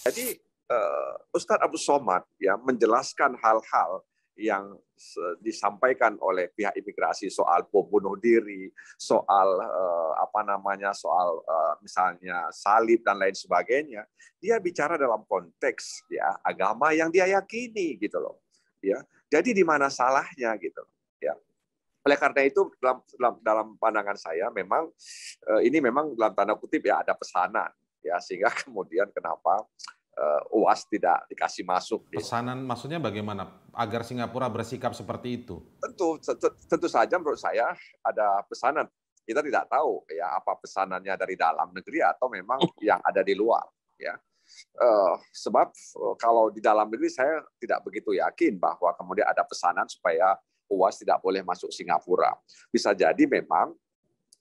Jadi uh, Ustadz Abu Somad ya menjelaskan hal-hal yang disampaikan oleh pihak imigrasi soal pembunuh diri, soal uh, apa namanya, soal uh, misalnya salib dan lain sebagainya, dia bicara dalam konteks ya agama yang dia yakini gitu loh. Ya. Jadi di mana salahnya gitu Ya. Oleh karena itu dalam dalam, pandangan saya memang ini memang dalam tanda kutip ya ada pesanan ya sehingga kemudian kenapa uh, eh, UAS tidak dikasih masuk. Pesanan maksudnya bagaimana agar Singapura bersikap seperti itu? Tentu tentu saja menurut saya ada pesanan. Kita tidak tahu ya apa pesanannya dari dalam negeri atau memang oh. yang ada di luar ya. Uh, sebab uh, kalau di dalam negeri saya tidak begitu yakin bahwa kemudian ada pesanan supaya UAS tidak boleh masuk Singapura. Bisa jadi memang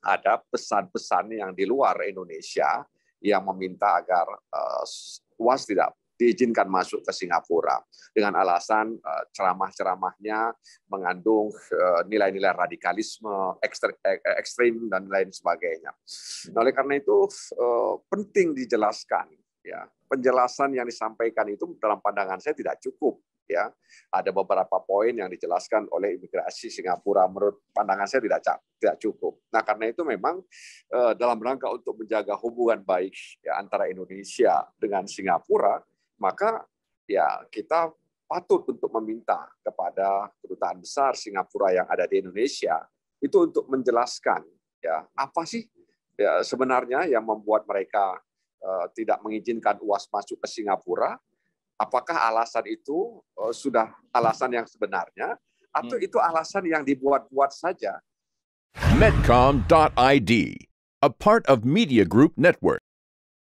ada pesan-pesan yang di luar Indonesia yang meminta agar uh, eh, was tidak diizinkan masuk ke Singapura dengan alasan uh, ceramah-ceramahnya mengandung uh, nilai-nilai radikalisme, ekstre, e-, ekstrim dan lain sebagainya. Nah, oleh karena itu uh, penting dijelaskan ya penjelasan yang disampaikan itu dalam pandangan saya tidak cukup ya ada beberapa poin yang dijelaskan oleh imigrasi Singapura menurut pandangan saya tidak tidak cukup. Nah karena itu memang eh, dalam rangka untuk menjaga hubungan baik ya, antara Indonesia dengan Singapura maka ya kita patut untuk meminta kepada kedutaan besar Singapura yang ada di Indonesia itu untuk menjelaskan ya apa sih ya, sebenarnya yang membuat mereka eh, tidak mengizinkan UAS masuk ke Singapura apakah alasan itu uh, sudah alasan yang sebenarnya atau hmm. itu alasan yang dibuat-buat saja. Medcom.id, a part of Media Group Network.